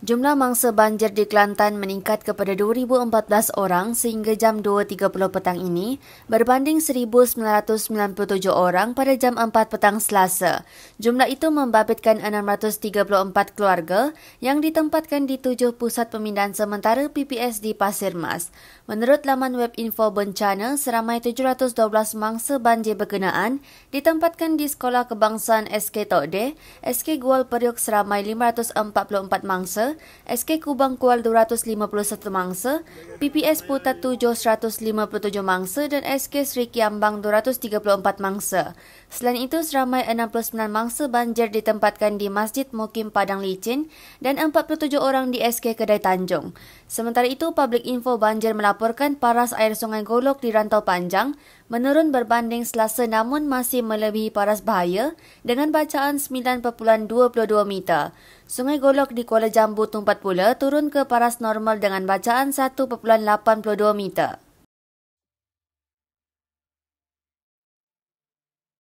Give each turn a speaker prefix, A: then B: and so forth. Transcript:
A: Jumlah mangsa banjir di Kelantan meningkat kepada 2014 orang sehingga jam 2.30 petang ini berbanding 1997 orang pada jam 4 petang Selasa. Jumlah itu membabitkan 634 keluarga yang ditempatkan di tujuh pusat pemindahan sementara PPS di Pasir Mas. Menurut laman web info bencana, seramai 712 mangsa banjir berkenaan ditempatkan di Sekolah Kebangsaan SK Tokde, SK Gual Periuk seramai 544 mangsa SK Kubang Kual 251 mangsa, PPS Putat 7 157 mangsa dan SK Sri Kiambang 234 mangsa. Selain itu, seramai 69 mangsa banjir ditempatkan di Masjid Mukim Padang Licin dan 47 orang di SK Kedai Tanjung. Sementara itu, Public Info Banjir melaporkan paras air sungai golok di rantau panjang menurun berbanding selasa namun masih melebihi paras bahaya dengan bacaan 9.22 meter. Sungai Golok di Kuala Jambu tumpat pula turun ke paras normal dengan bacaan 1.82 meter.